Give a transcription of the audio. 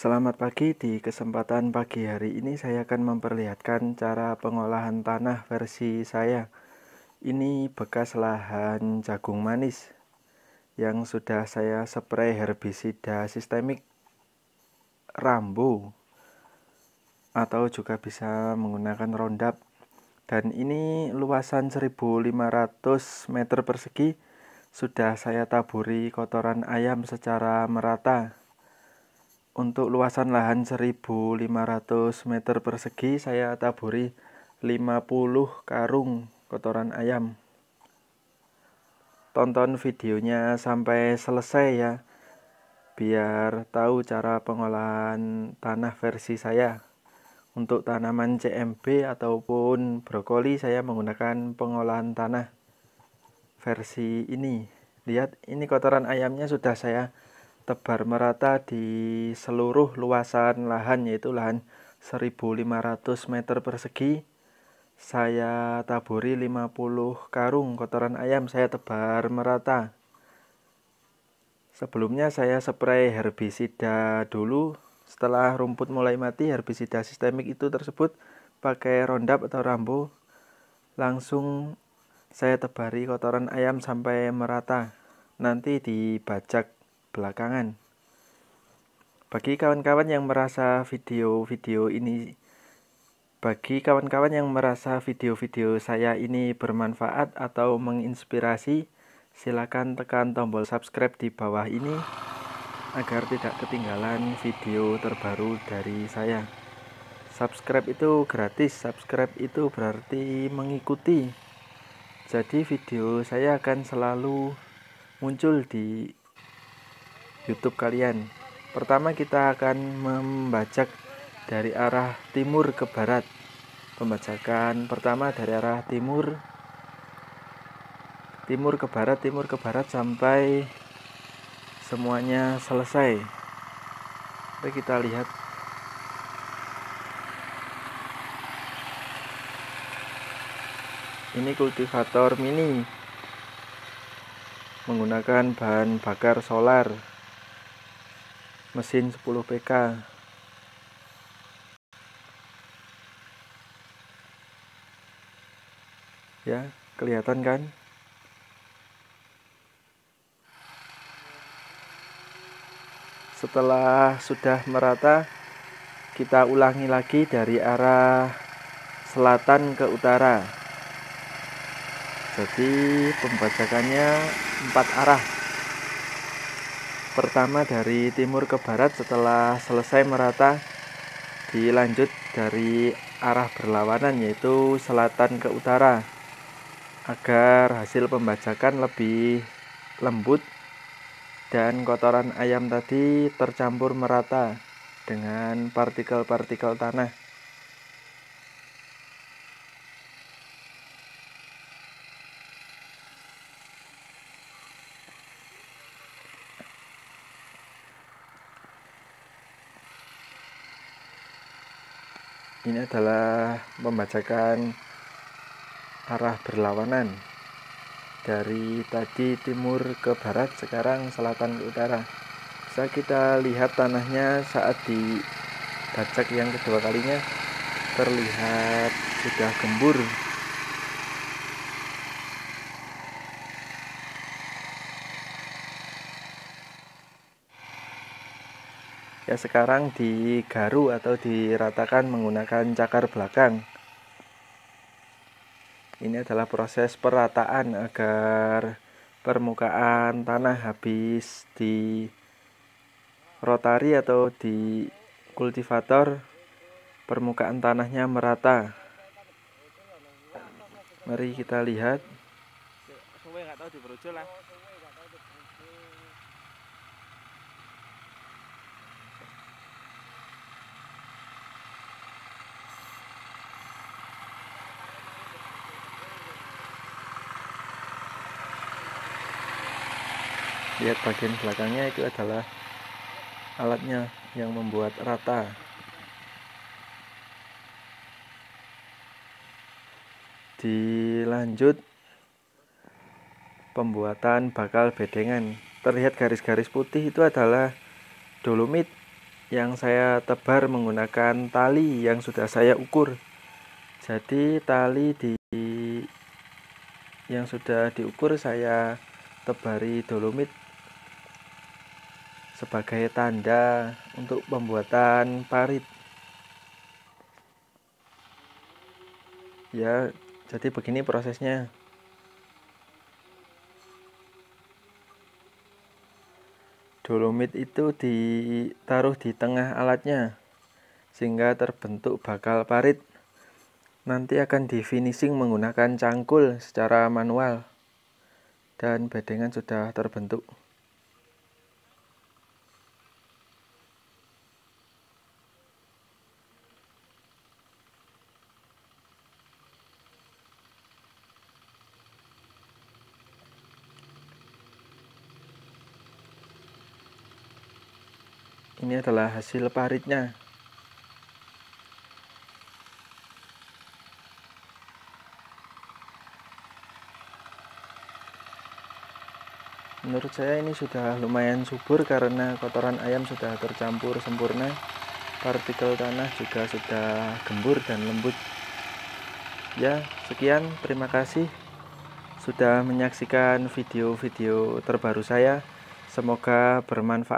Selamat pagi, di kesempatan pagi hari ini saya akan memperlihatkan cara pengolahan tanah versi saya. Ini bekas lahan jagung manis yang sudah saya spray herbisida sistemik rambu atau juga bisa menggunakan Roundup. Dan ini luasan 1500 meter persegi sudah saya taburi kotoran ayam secara merata untuk luasan lahan 1500 meter persegi saya taburi 50 karung kotoran ayam. Tonton videonya sampai selesai ya. Biar tahu cara pengolahan tanah versi saya. Untuk tanaman CMB ataupun brokoli saya menggunakan pengolahan tanah versi ini. Lihat ini kotoran ayamnya sudah saya tebar merata di seluruh luasan lahan yaitu lahan 1500 meter persegi saya taburi 50 karung kotoran ayam saya tebar merata sebelumnya saya spray herbisida dulu setelah rumput mulai mati herbisida sistemik itu tersebut pakai rondap atau rambu langsung saya tebari kotoran ayam sampai merata nanti dibajak belakangan. Bagi kawan-kawan yang merasa video-video ini bagi kawan-kawan yang merasa video-video saya ini bermanfaat atau menginspirasi, silakan tekan tombol subscribe di bawah ini agar tidak ketinggalan video terbaru dari saya. Subscribe itu gratis, subscribe itu berarti mengikuti. Jadi video saya akan selalu muncul di YouTube kalian. Pertama kita akan membajak dari arah timur ke barat. Pembajakan pertama dari arah timur timur ke barat, timur ke barat sampai semuanya selesai. Oke, kita lihat ini kultivator mini menggunakan bahan bakar solar mesin 10 PK ya kelihatan kan setelah sudah merata kita ulangi lagi dari arah selatan ke utara jadi pembacakannya empat arah pertama dari timur ke barat setelah selesai merata dilanjut dari arah berlawanan yaitu selatan ke utara agar hasil pembajakan lebih lembut dan kotoran ayam tadi tercampur merata dengan partikel-partikel tanah ini adalah membacakan arah berlawanan dari tadi timur ke barat sekarang selatan ke utara bisa kita lihat tanahnya saat dibacak yang kedua kalinya terlihat sudah gembur ya sekarang digaru atau diratakan menggunakan cakar belakang ini adalah proses perataan agar permukaan tanah habis di rotari atau di kultivator permukaan tanahnya merata mari kita lihat lihat bagian belakangnya itu adalah alatnya yang membuat rata dilanjut pembuatan bakal bedengan terlihat garis-garis putih itu adalah dolomit yang saya tebar menggunakan tali yang sudah saya ukur jadi tali di yang sudah diukur saya tebari dolomit sebagai tanda untuk pembuatan parit. Ya, jadi begini prosesnya. Dolomit itu ditaruh di tengah alatnya sehingga terbentuk bakal parit. Nanti akan di finishing menggunakan cangkul secara manual dan bedengan sudah terbentuk. Ini adalah hasil paritnya. Menurut saya ini sudah lumayan subur karena kotoran ayam sudah tercampur sempurna. Partikel tanah juga sudah gembur dan lembut. Ya, sekian. Terima kasih sudah menyaksikan video-video terbaru saya. Semoga bermanfaat.